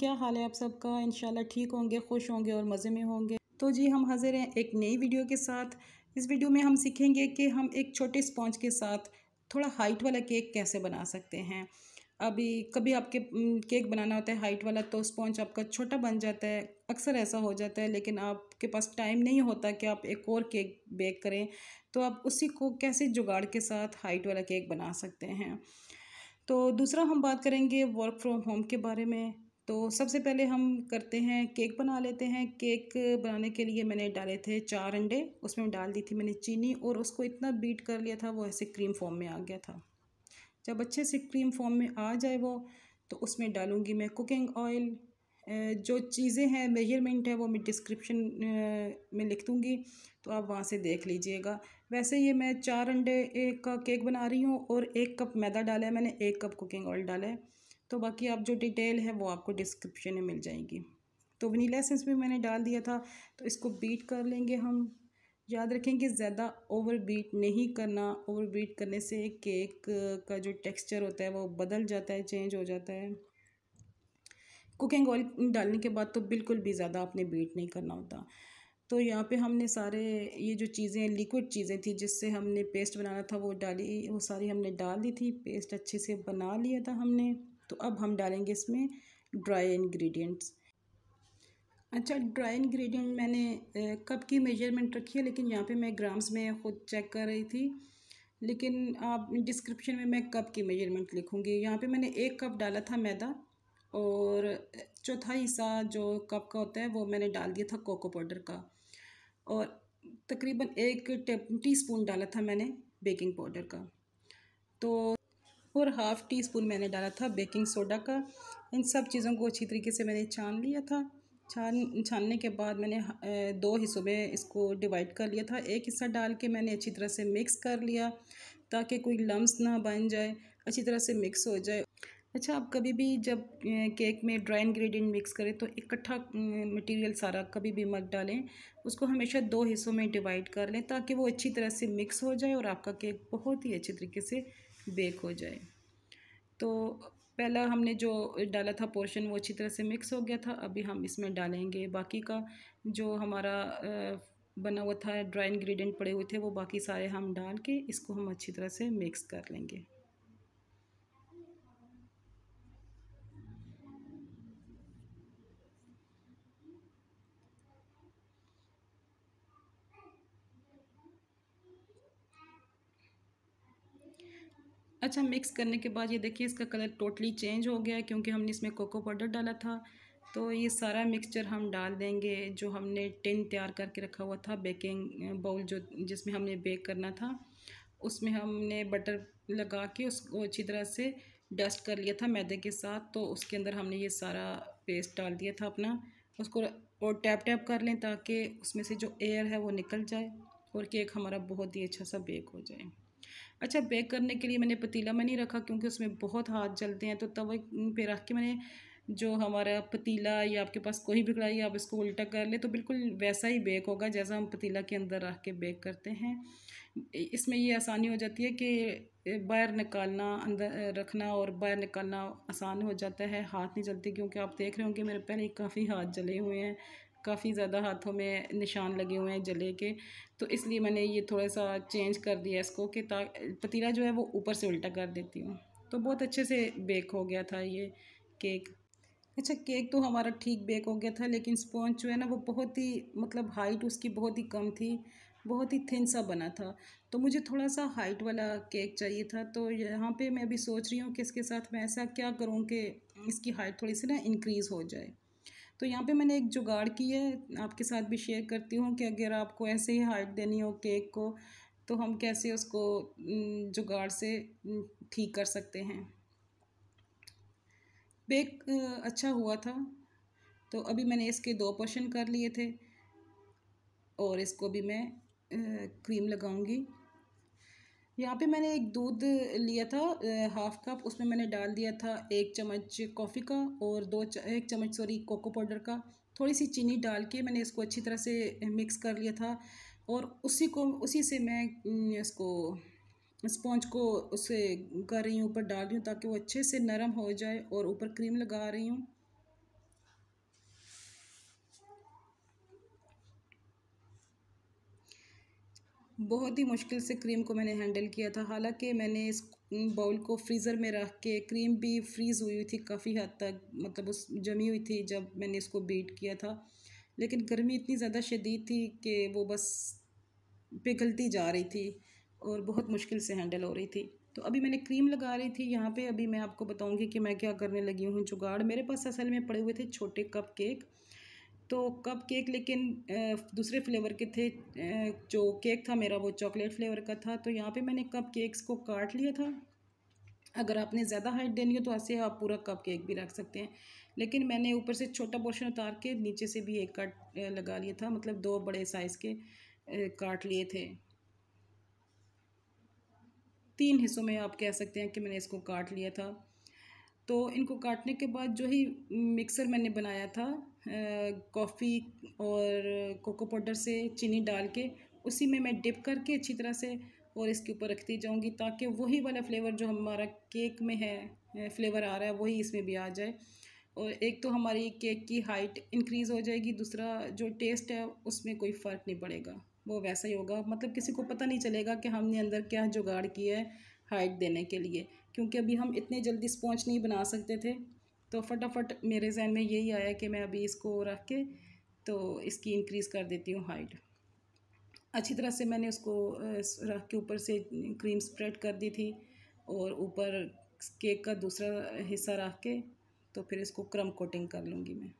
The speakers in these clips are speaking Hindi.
क्या हाल है आप सबका इन ठीक होंगे खुश होंगे और मज़े में होंगे तो जी हम हाजिर हैं एक नई वीडियो के साथ इस वीडियो में हम सीखेंगे कि हम एक छोटे स्पॉन्ज के साथ थोड़ा हाइट वाला केक कैसे बना सकते हैं अभी कभी आपके केक बनाना होता है हाइट वाला तो स्पॉन्ज आपका छोटा बन जाता है अक्सर ऐसा हो जाता है लेकिन आपके पास टाइम नहीं होता कि आप एक और केक बेक करें तो आप उसी को कैसे जुगाड़ के साथ हाइट वाला केक बना सकते हैं तो दूसरा हम बात करेंगे वर्क फ्रॉम होम के बारे में तो सबसे पहले हम करते हैं केक बना लेते हैं केक बनाने के लिए मैंने डाले थे चार अंडे उसमें डाल दी थी मैंने चीनी और उसको इतना बीट कर लिया था वो ऐसे क्रीम फॉर्म में आ गया था जब अच्छे से क्रीम फॉर्म में आ जाए वो तो उसमें डालूँगी मैं कुकिंग ऑयल जो चीज़ें हैं मेजरमेंट है वो मैं डिस्क्रिप्शन में लिख दूँगी तो आप वहाँ से देख लीजिएगा वैसे ये मैं चार अंडे एक का केक बना रही हूँ और एक कप मैदा डाला है मैंने एक कप कुकिंग ऑयल डाला है तो बाकी आप जो डिटेल है वो आपको डिस्क्रिप्शन में मिल जाएंगी तो वनीला एसेंस भी मैंने डाल दिया था तो इसको बीट कर लेंगे हम याद रखें कि ज़्यादा ओवर बीट नहीं करना ओवर बीट करने से केक का जो टेक्सचर होता है वो बदल जाता है चेंज हो जाता है कुकिंग ऑयल डालने के बाद तो बिल्कुल भी ज़्यादा आपने बीट नहीं करना होता तो यहाँ पे हमने सारे ये जो चीज़ें लिक्विड चीज़ें थी जिससे हमने पेस्ट बनाना था वो डाली वो सारी हमने डाल दी थी पेस्ट अच्छे से बना लिया था हमने तो अब हम डालेंगे इसमें ड्राई इंग्रेडिएंट्स अच्छा ड्राई इन्ग्रीडियंट मैंने कप की मेजरमेंट रखी है लेकिन यहाँ पे मैं ग्राम्स में ख़ुद चेक कर रही थी लेकिन आप डिस्क्रिप्शन में मैं कप की मेजरमेंट लिखूँगी यहाँ पे मैंने एक कप डाला था मैदा और चौथाई हिस्सा जो कप का होता है वो मैंने डाल दिया था कोको पाउडर का और तकरीबन एक टी स्पून डाला था मैंने बेकिंग पाउडर का तो और हाफ़ टी स्पून मैंने डाला था बेकिंग सोडा का इन सब चीज़ों को अच्छी तरीके से मैंने छान लिया था छान छानने के बाद मैंने दो हिस्सों में इसको डिवाइड कर लिया था एक हिस्सा डाल के मैंने अच्छी तरह से मिक्स कर लिया ताकि कोई लम्स ना बन जाए अच्छी तरह से मिक्स हो जाए अच्छा आप कभी भी जब केक में ड्राई इंग्रेडिएंट मिक्स करें तो इकट्ठा मटेरियल सारा कभी भी मत डालें उसको हमेशा दो हिस्सों में डिवाइड कर लें ताकि वो अच्छी तरह से मिक्स हो जाए और आपका केक बहुत ही अच्छे तरीके से बेक हो जाए तो पहला हमने जो डाला था पोर्शन वो अच्छी तरह से मिक्स हो गया था अभी हम इसमें डालेंगे बाकी का जो हमारा बना हुआ था ड्राई इंग्रेडिएंट पड़े हुए थे वो बाकी सारे हम डाल के इसको हम अच्छी तरह से मिक्स कर लेंगे अच्छा मिक्स करने के बाद ये देखिए इसका कलर टोटली चेंज हो गया है क्योंकि हमने इसमें कोको पाउडर डाला था तो ये सारा मिक्सचर हम डाल देंगे जो हमने टिन तैयार करके रखा हुआ था बेकिंग बाउल जो जिसमें हमने बेक करना था उसमें हमने बटर लगा के उसको अच्छी तरह से डस्ट कर लिया था मैदे के साथ तो उसके अंदर हमने ये सारा पेस्ट डाल दिया था अपना उसको और टैप टैप कर लें ताकि उसमें से जो एयर है वो निकल जाए और केक हमारा बहुत ही अच्छा सा बेक हो जाए अच्छा बेक करने के लिए मैंने पतीला में नहीं रखा क्योंकि उसमें बहुत हाथ जलते हैं तो तवे पे रख के मैंने जो हमारा पतीला या आपके पास कोई भी कढ़ाई आप इसको उल्टा कर ले तो बिल्कुल वैसा ही बेक होगा जैसा हम पतीला के अंदर रख के बेक करते हैं इसमें ये आसानी हो जाती है कि बाहर निकालना अंदर रखना और बाहर निकालना आसान हो जाता है हाथ नहीं जलते क्योंकि आप देख रहे होंगे मेरे पहले काफ़ी हाथ जले हुए हैं काफ़ी ज़्यादा हाथों में निशान लगे हुए हैं जले के तो इसलिए मैंने ये थोड़ा सा चेंज कर दिया इसको कि ता पतीला जो है वो ऊपर से उल्टा कर देती हूँ तो बहुत अच्छे से बेक हो गया था ये केक अच्छा केक तो हमारा ठीक बेक हो गया था लेकिन स्पॉन्ज जो है ना वो बहुत ही मतलब हाइट उसकी बहुत ही कम थी बहुत ही थिन सा बना था तो मुझे थोड़ा सा हाइट वाला केक चाहिए था तो यहाँ पे मैं अभी सोच रही हूँ कि इसके साथ मैं ऐसा क्या करूँ कि इसकी हाइट थोड़ी सी ना इंक्रीज़ हो जाए तो यहाँ पे मैंने एक जुगाड़ की है आपके साथ भी शेयर करती हूँ कि अगर आपको ऐसे ही हाइट देनी हो केक को तो हम कैसे उसको जुगाड़ से ठीक कर सकते हैं बेक अच्छा हुआ था तो अभी मैंने इसके दो पोर्शन कर लिए थे और इसको भी मैं क्रीम लगाऊंगी यहाँ पे मैंने एक दूध लिया था हाफ़ कप उसमें मैंने डाल दिया था एक चम्मच कॉफ़ी का और दो च, एक चम्मच सॉरी कोको पाउडर का थोड़ी सी चीनी डाल के मैंने इसको अच्छी तरह से मिक्स कर लिया था और उसी को उसी से मैं इसको स्पॉन्ज को उसे कर रही हूँ ऊपर डाल रही हूँ ताकि वो अच्छे से नरम हो जाए और ऊपर क्रीम लगा रही हूँ बहुत ही मुश्किल से क्रीम को मैंने हैंडल किया था हालांकि मैंने इस बाउल को फ्रीज़र में रख के क्रीम भी फ्रीज़ हुई हुई थी काफ़ी हद तक मतलब उस जमी हुई थी जब मैंने इसको बीट किया था लेकिन गर्मी इतनी ज़्यादा शदीद थी कि वो बस पिघलती जा रही थी और बहुत मुश्किल से हैंडल हो रही थी तो अभी मैंने क्रीम लगा रही थी यहाँ पे अभी मैं आपको बताऊँगी कि मैं क्या करने लगी हूँ जुगाड़ मेरे पास असल में पड़े हुए थे छोटे कप केक तो कप केक लेकिन दूसरे फ्लेवर के थे जो केक था मेरा वो चॉकलेट फ्लेवर का था तो यहाँ पे मैंने कप केक्स को काट लिया था अगर आपने ज़्यादा हाइट देनी हो तो ऐसे आप पूरा कप केक भी रख सकते हैं लेकिन मैंने ऊपर से छोटा पोर्शन उतार के नीचे से भी एक काट लगा लिया था मतलब दो बड़े साइज़ के काट लिए थे तीन हिस्सों में आप कह सकते हैं कि मैंने इसको काट लिया था तो इनको काटने के बाद जो ही मिक्सर मैंने बनाया था कॉफ़ी और कोको पाउडर से चीनी डाल के उसी में मैं डिप करके अच्छी तरह से और इसके ऊपर रखती जाऊंगी ताकि वही वाला फ्लेवर जो हमारा केक में है फ्लेवर आ रहा है वही इसमें भी आ जाए और एक तो हमारी केक की हाइट इंक्रीज़ हो जाएगी दूसरा जो टेस्ट है उसमें कोई फ़र्क नहीं पड़ेगा वो वैसा ही होगा मतलब किसी को पता नहीं चलेगा कि हमने अंदर क्या जुगाड़ किया है हाइट देने के लिए क्योंकि अभी हम इतने जल्दी स्पॉन्च नहीं बना सकते थे तो फटाफट मेरे जहन में यही आया कि मैं अभी इसको रख के तो इसकी इंक्रीज़ कर देती हूँ हाइट अच्छी तरह से मैंने उसको रख के ऊपर से क्रीम स्प्रेड कर दी थी और ऊपर केक का दूसरा हिस्सा रख के तो फिर इसको क्रम कोटिंग कर लूँगी मैं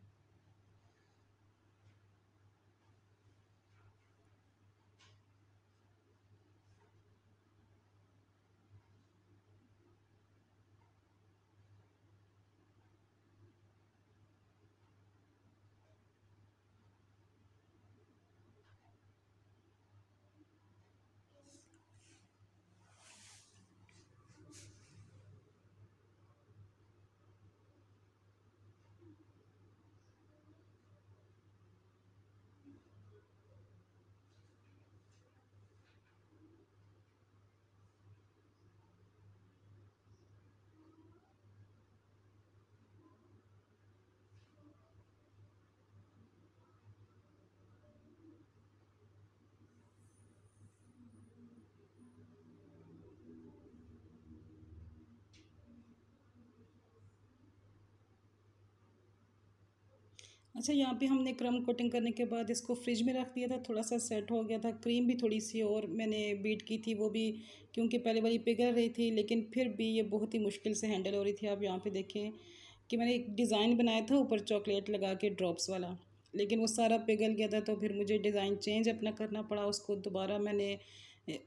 अच्छा यहाँ पे हमने क्रम कोटिंग करने के बाद इसको फ्रिज में रख दिया था थोड़ा सा सेट हो गया था क्रीम भी थोड़ी सी और मैंने बीट की थी वो भी क्योंकि पहले वाली पिघल रही थी लेकिन फिर भी ये बहुत ही मुश्किल से हैंडल हो रही थी आप यहाँ पे देखें कि मैंने एक डिज़ाइन बनाया था ऊपर चॉकलेट लगा के ड्रॉप्स वाला लेकिन वो सारा पिघल गया था तो फिर मुझे डिज़ाइन चेंज अपना करना पड़ा उसको दोबारा मैंने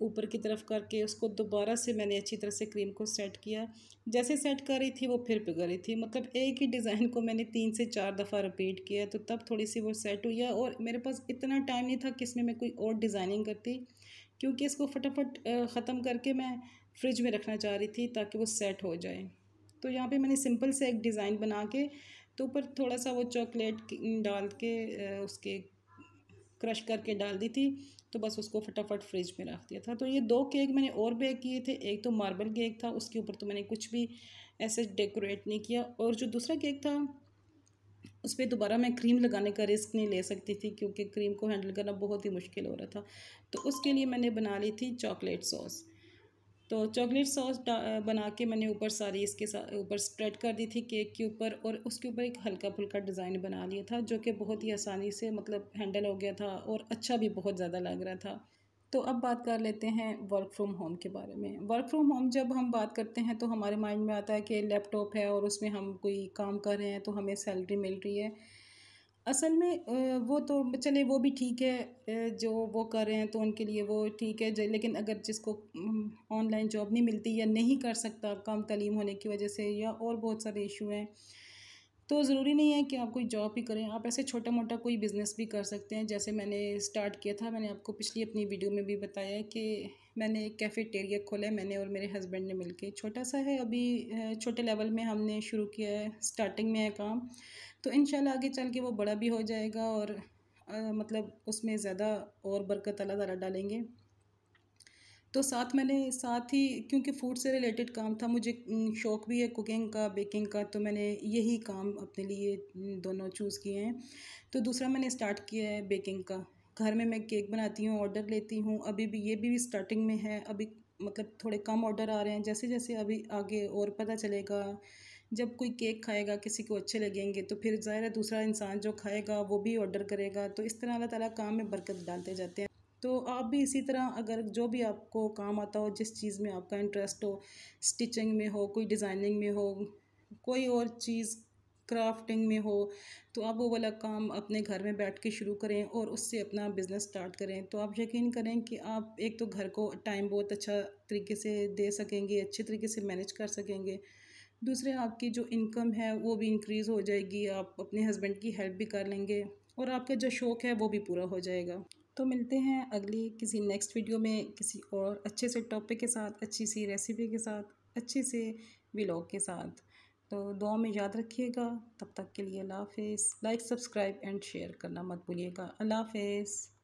ऊपर की तरफ करके उसको दोबारा से मैंने अच्छी तरह से क्रीम को सेट किया जैसे सेट कर रही थी वो फिर पिघल रही थी मतलब एक ही डिज़ाइन को मैंने तीन से चार दफ़ा रिपीट किया तो तब थोड़ी सी वो सेट हुई है और मेरे पास इतना टाइम नहीं था कि इसमें मैं कोई और डिज़ाइनिंग करती क्योंकि इसको फटाफट ख़त्म करके मैं फ्रिज में रखना चाह रही थी ताकि वो सेट हो जाए तो यहाँ पर मैंने सिंपल से एक डिज़ाइन बना के तो ऊपर थोड़ा सा वो चॉकलेट डाल के उसके क्रश करके डाल दी थी तो बस उसको फटाफट फ्रिज में रख दिया था तो ये दो केक मैंने और बेक किए थे एक तो मार्बल केक था उसके ऊपर तो मैंने कुछ भी ऐसे डेकोरेट नहीं किया और जो दूसरा केक था उस पर दोबारा मैं क्रीम लगाने का रिस्क नहीं ले सकती थी क्योंकि क्रीम को हैंडल करना बहुत ही मुश्किल हो रहा था तो उसके लिए मैंने बना ली थी चॉकलेट सॉस तो चॉकलेट सॉस बना के मैंने ऊपर सारी इसके साथ ऊपर स्प्रेड कर दी थी केक के ऊपर और उसके ऊपर एक हल्का फुल्का डिज़ाइन बना लिया था जो कि बहुत ही आसानी से मतलब हैंडल हो गया था और अच्छा भी बहुत ज़्यादा लग रहा था तो अब बात कर लेते हैं वर्क फ्रॉम होम के बारे में वर्क फ्रॉम होम जब हम बात करते हैं तो हमारे माइंड में आता है कि लैपटॉप है और उसमें हम कोई काम कर रहे हैं तो हमें सैलरी मिल रही है असल में वो तो चले वो भी ठीक है जो वो कर रहे हैं तो उनके लिए वो ठीक है लेकिन अगर जिसको ऑनलाइन जॉब नहीं मिलती या नहीं कर सकता कम तलीम होने की वजह से या और बहुत सारे इशू हैं तो ज़रूरी नहीं है कि आप कोई जॉब ही करें आप ऐसे छोटा मोटा कोई बिज़नेस भी कर सकते हैं जैसे मैंने स्टार्ट किया था मैंने आपको पिछली अपनी वीडियो में भी बताया कि मैंने एक कैफ़ेटेरिया खोला है मैंने और मेरे हस्बैंड ने मिलके छोटा सा है अभी छोटे लेवल में हमने शुरू किया है स्टार्टिंग में है काम तो इन आगे चल के वो बड़ा भी हो जाएगा और आ, मतलब उसमें ज़्यादा और बरकत अल्लाह ताला डालेंगे तो साथ मैंने साथ ही क्योंकि फूड से रिलेटेड काम था मुझे शौक़ भी है कुकिंग का बेकिंग का तो मैंने यही काम अपने लिए दोनों चूज़ किए हैं तो दूसरा मैंने स्टार्ट किया है बेकिंग का घर में मैं केक बनाती हूँ ऑर्डर लेती हूँ अभी भी ये भी स्टार्टिंग में है अभी मतलब थोड़े कम ऑर्डर आ रहे हैं जैसे जैसे अभी आगे और पता चलेगा जब कोई केक खाएगा किसी को अच्छे लगेंगे तो फिर ज़ाहिर है दूसरा इंसान जो खाएगा वो भी ऑर्डर करेगा तो इस तरह अल्लाह ताला काम में बरकत डालते जाते हैं तो आप भी इसी तरह अगर जो भी आपको काम आता हो जिस चीज़ में आपका इंटरेस्ट हो स्टिचिंग में हो कोई डिज़ाइनिंग में हो कोई और चीज़ क्राफ्टिंग में हो तो आप वो वाला काम अपने घर में बैठ के शुरू करें और उससे अपना बिज़नेस स्टार्ट करें तो आप यकीन करें कि आप एक तो घर को टाइम बहुत अच्छा तरीके से दे सकेंगे अच्छे तरीके से मैनेज कर सकेंगे दूसरे आपकी जो इनकम है वो भी इंक्रीज़ हो जाएगी आप अपने हस्बैंड की हेल्प भी कर लेंगे और आपका जो शौक़ है वो भी पूरा हो जाएगा तो मिलते हैं अगली किसी नेक्स्ट वीडियो में किसी और अच्छे से टॉपिक के साथ अच्छी सी रेसिपी के साथ अच्छे से ब्लॉग के साथ तो दुआ में याद रखिएगा तब तक के लिए अल्लाह हाफ़ लाइक सब्सक्राइब एंड शेयर करना मत भूलिएगा अल्लाह हाफ़